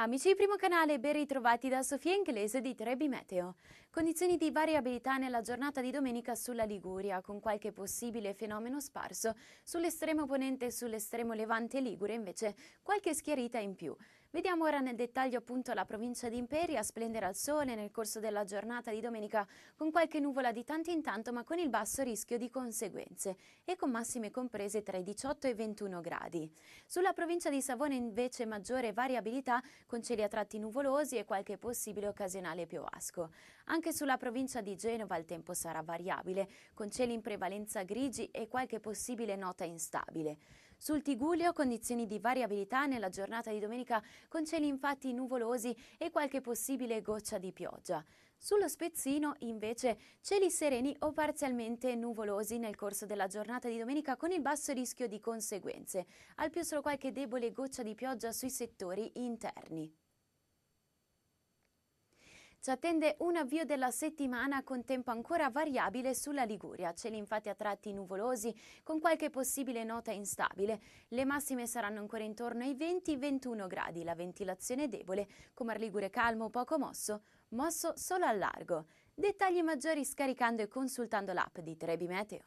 Amici di Primo Canale, ben ritrovati da Sofia Inglese di Trebi Meteo. Condizioni di variabilità nella giornata di domenica sulla Liguria, con qualche possibile fenomeno sparso sull'estremo ponente e sull'estremo levante Ligure, invece qualche schiarita in più. Vediamo ora nel dettaglio appunto la provincia di Imperia splendere al sole nel corso della giornata di domenica con qualche nuvola di tanto in tanto ma con il basso rischio di conseguenze e con massime comprese tra i 18 e i 21 gradi. Sulla provincia di Savona invece maggiore variabilità con cieli a tratti nuvolosi e qualche possibile occasionale piovasco. Anche sulla provincia di Genova il tempo sarà variabile con cieli in prevalenza grigi e qualche possibile nota instabile. Sul Tiguglio condizioni di variabilità nella giornata di domenica con cieli infatti nuvolosi e qualche possibile goccia di pioggia. Sullo Spezzino, invece, cieli sereni o parzialmente nuvolosi nel corso della giornata di domenica con il basso rischio di conseguenze, al più solo qualche debole goccia di pioggia sui settori interni. Ci attende un avvio della settimana con tempo ancora variabile sulla Liguria, cieli infatti a tratti nuvolosi con qualche possibile nota instabile. Le massime saranno ancora intorno ai 20-21 gradi, la ventilazione debole, come al Ligure calmo poco mosso, mosso solo al largo. Dettagli maggiori scaricando e consultando l'app di Trebi Meteo.